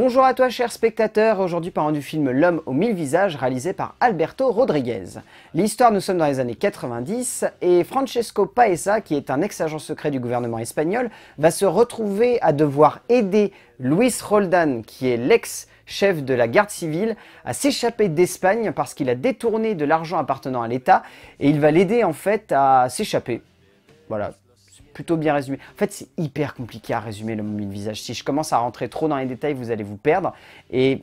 Bonjour à toi chers spectateurs, aujourd'hui parlons du film L'homme aux mille visages réalisé par Alberto Rodriguez. L'histoire, nous sommes dans les années 90 et Francesco Paesa, qui est un ex-agent secret du gouvernement espagnol, va se retrouver à devoir aider Luis Roldan, qui est l'ex chef de la garde civile, à s'échapper d'Espagne parce qu'il a détourné de l'argent appartenant à l'État et il va l'aider en fait à s'échapper. Voilà, plutôt bien résumé. En fait, c'est hyper compliqué à résumer le moment de visage. Si je commence à rentrer trop dans les détails, vous allez vous perdre. Et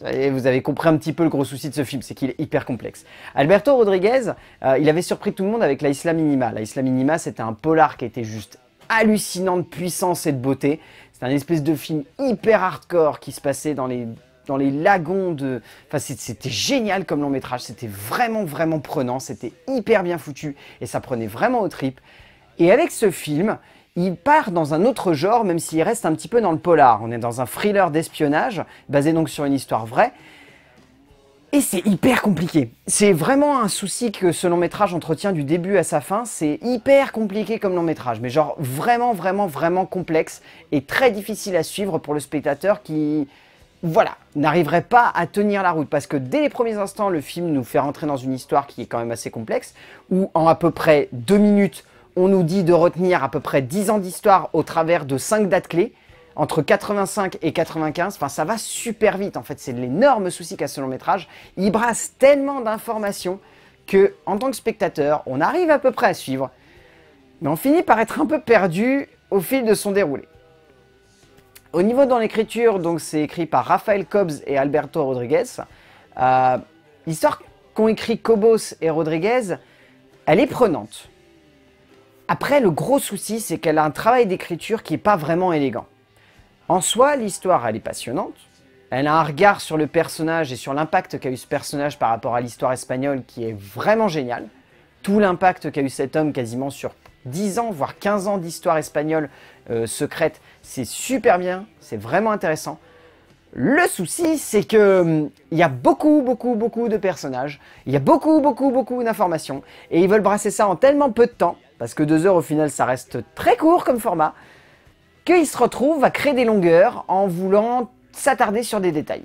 vous avez compris un petit peu le gros souci de ce film, c'est qu'il est hyper complexe. Alberto Rodriguez, euh, il avait surpris tout le monde avec La Isla Minima. La Isla Minima, c'était un polar qui était juste hallucinant de puissance et de beauté. C'est un espèce de film hyper hardcore qui se passait dans les dans les lagons de... Enfin, c'était génial comme long métrage, c'était vraiment, vraiment prenant, c'était hyper bien foutu, et ça prenait vraiment aux tripes. Et avec ce film, il part dans un autre genre, même s'il reste un petit peu dans le polar. On est dans un thriller d'espionnage, basé donc sur une histoire vraie, et c'est hyper compliqué. C'est vraiment un souci que ce long métrage entretient du début à sa fin. C'est hyper compliqué comme long métrage, mais genre vraiment, vraiment, vraiment complexe et très difficile à suivre pour le spectateur qui, voilà, n'arriverait pas à tenir la route. Parce que dès les premiers instants, le film nous fait rentrer dans une histoire qui est quand même assez complexe, où en à peu près deux minutes, on nous dit de retenir à peu près dix ans d'histoire au travers de cinq dates clés, entre 85 et 95, enfin ça va super vite en fait, c'est l'énorme souci qu'a ce long métrage, il brasse tellement d'informations que en tant que spectateur, on arrive à peu près à suivre, mais on finit par être un peu perdu au fil de son déroulé. Au niveau dans l'écriture, donc c'est écrit par Raphaël Cobbs et Alberto Rodriguez. Euh, l'histoire qu'ont écrit Cobos et Rodriguez, elle est prenante. Après, le gros souci, c'est qu'elle a un travail d'écriture qui n'est pas vraiment élégant. En soi, l'histoire, elle est passionnante. Elle a un regard sur le personnage et sur l'impact qu'a eu ce personnage par rapport à l'histoire espagnole qui est vraiment génial. Tout l'impact qu'a eu cet homme quasiment sur 10 ans, voire 15 ans d'histoire espagnole euh, secrète. C'est super bien, c'est vraiment intéressant. Le souci, c'est que hum, il y a beaucoup, beaucoup, beaucoup de personnages, il y a beaucoup, beaucoup, beaucoup d'informations, et ils veulent brasser ça en tellement peu de temps, parce que deux heures au final, ça reste très court comme format, qu'ils se retrouvent à créer des longueurs en voulant s'attarder sur des détails.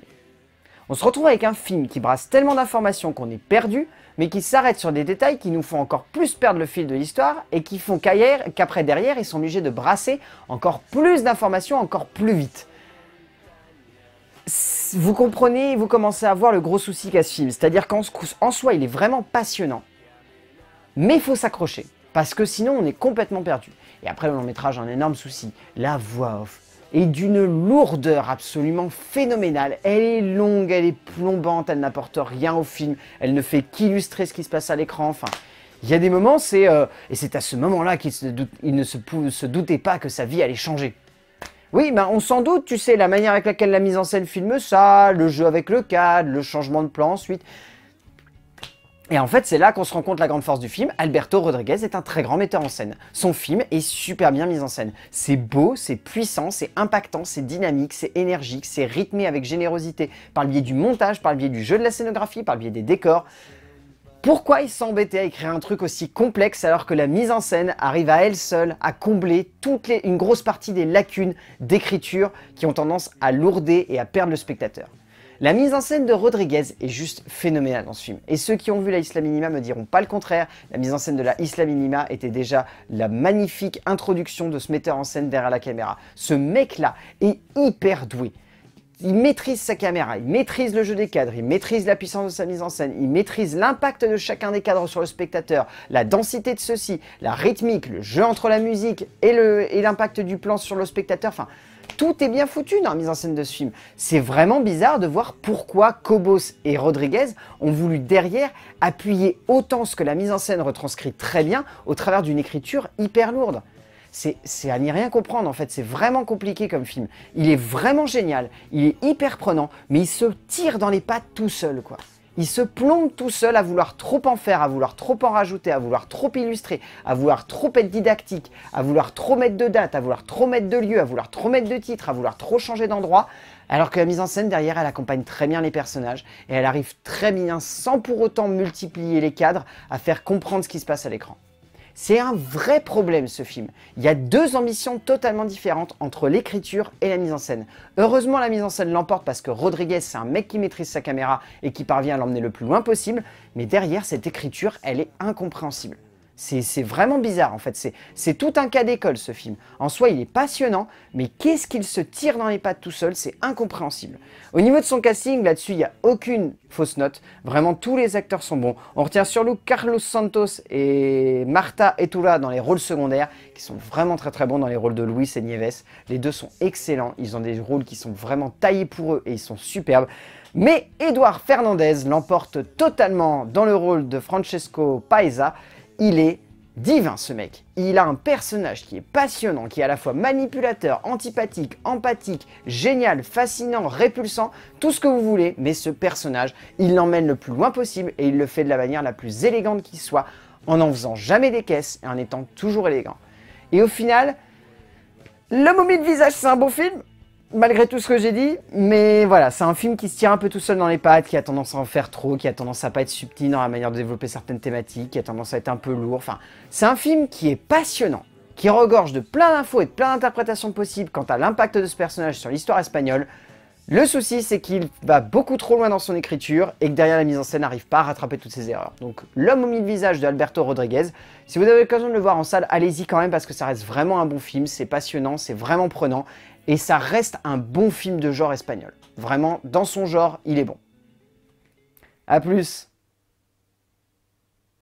On se retrouve avec un film qui brasse tellement d'informations qu'on est perdu, mais qui s'arrête sur des détails qui nous font encore plus perdre le fil de l'histoire et qui font qu'après derrière ils sont obligés de brasser encore plus d'informations encore plus vite. Vous comprenez, vous commencez à voir le gros souci qu'a ce film, c'est-à-dire qu'en soi il est vraiment passionnant, mais il faut s'accrocher, parce que sinon on est complètement perdu. Et après le long métrage, un énorme souci, la voix off et d'une lourdeur absolument phénoménale. Elle est longue, elle est plombante, elle n'apporte rien au film, elle ne fait qu'illustrer ce qui se passe à l'écran. Enfin, il y a des moments, c'est euh, et c'est à ce moment-là qu'il ne se, doutait pas que sa vie allait changer. Oui, ben, on s'en doute, tu sais, la manière avec laquelle la mise en scène filme ça, le jeu avec le cadre, le changement de plan ensuite. Et en fait, c'est là qu'on se rend compte la grande force du film. Alberto Rodriguez est un très grand metteur en scène. Son film est super bien mis en scène. C'est beau, c'est puissant, c'est impactant, c'est dynamique, c'est énergique, c'est rythmé avec générosité, par le biais du montage, par le biais du jeu de la scénographie, par le biais des décors. Pourquoi il s'embêtait à écrire un truc aussi complexe alors que la mise en scène arrive à elle seule à combler une grosse partie des lacunes d'écriture qui ont tendance à lourder et à perdre le spectateur la mise en scène de Rodriguez est juste phénoménale dans ce film. Et ceux qui ont vu La Isla Minima me diront pas le contraire. La mise en scène de La Isla Minima était déjà la magnifique introduction de ce metteur en scène derrière la caméra. Ce mec-là est hyper doué il maîtrise sa caméra, il maîtrise le jeu des cadres, il maîtrise la puissance de sa mise en scène, il maîtrise l'impact de chacun des cadres sur le spectateur, la densité de ceux-ci, la rythmique, le jeu entre la musique et l'impact du plan sur le spectateur. Enfin, tout est bien foutu dans la mise en scène de ce film. C'est vraiment bizarre de voir pourquoi Cobos et Rodriguez ont voulu derrière appuyer autant ce que la mise en scène retranscrit très bien au travers d'une écriture hyper lourde c'est à n'y rien comprendre en fait, c'est vraiment compliqué comme film. Il est vraiment génial, il est hyper prenant, mais il se tire dans les pattes tout seul quoi il se plombe tout seul à vouloir trop en faire, à vouloir trop en rajouter, à vouloir trop illustrer, à vouloir trop être didactique, à vouloir trop mettre de date, à vouloir trop mettre de lieu, à vouloir trop mettre de titre, à vouloir trop changer d'endroit, alors que la mise en scène derrière, elle accompagne très bien les personnages et elle arrive très bien, sans pour autant multiplier les cadres, à faire comprendre ce qui se passe à l'écran. C'est un vrai problème ce film. Il y a deux ambitions totalement différentes entre l'écriture et la mise en scène. Heureusement la mise en scène l'emporte parce que Rodriguez c'est un mec qui maîtrise sa caméra et qui parvient à l'emmener le plus loin possible, mais derrière cette écriture elle est incompréhensible. C'est vraiment bizarre en fait, c'est tout un cas d'école ce film. En soi il est passionnant, mais qu'est-ce qu'il se tire dans les pattes tout seul, c'est incompréhensible. Au niveau de son casting, là-dessus il n'y a aucune fausse note, vraiment tous les acteurs sont bons. On retient surtout Carlos Santos et Marta Etula dans les rôles secondaires, qui sont vraiment très très bons dans les rôles de Luis et Nieves. Les deux sont excellents, ils ont des rôles qui sont vraiment taillés pour eux et ils sont superbes. Mais Edouard Fernandez l'emporte totalement dans le rôle de Francesco Paesa, il est divin ce mec. Il a un personnage qui est passionnant, qui est à la fois manipulateur, antipathique, empathique, génial, fascinant, répulsant, tout ce que vous voulez, mais ce personnage, il l'emmène le plus loin possible et il le fait de la manière la plus élégante qui soit, en n'en faisant jamais des caisses et en étant toujours élégant. Et au final, le momie de visage c'est un beau film malgré tout ce que j'ai dit, mais voilà, c'est un film qui se tire un peu tout seul dans les pattes, qui a tendance à en faire trop, qui a tendance à pas être subtil dans la manière de développer certaines thématiques, qui a tendance à être un peu lourd. Enfin, c'est un film qui est passionnant, qui regorge de plein d'infos et de plein d'interprétations possibles quant à l'impact de ce personnage sur l'histoire espagnole. Le souci, c'est qu'il va beaucoup trop loin dans son écriture et que derrière la mise en scène n'arrive pas à rattraper toutes ses erreurs. Donc, L'homme au mille visages de Alberto Rodriguez, si vous avez l'occasion de le voir en salle, allez-y quand même parce que ça reste vraiment un bon film, c'est passionnant, c'est vraiment prenant et ça reste un bon film de genre espagnol. Vraiment, dans son genre, il est bon. A plus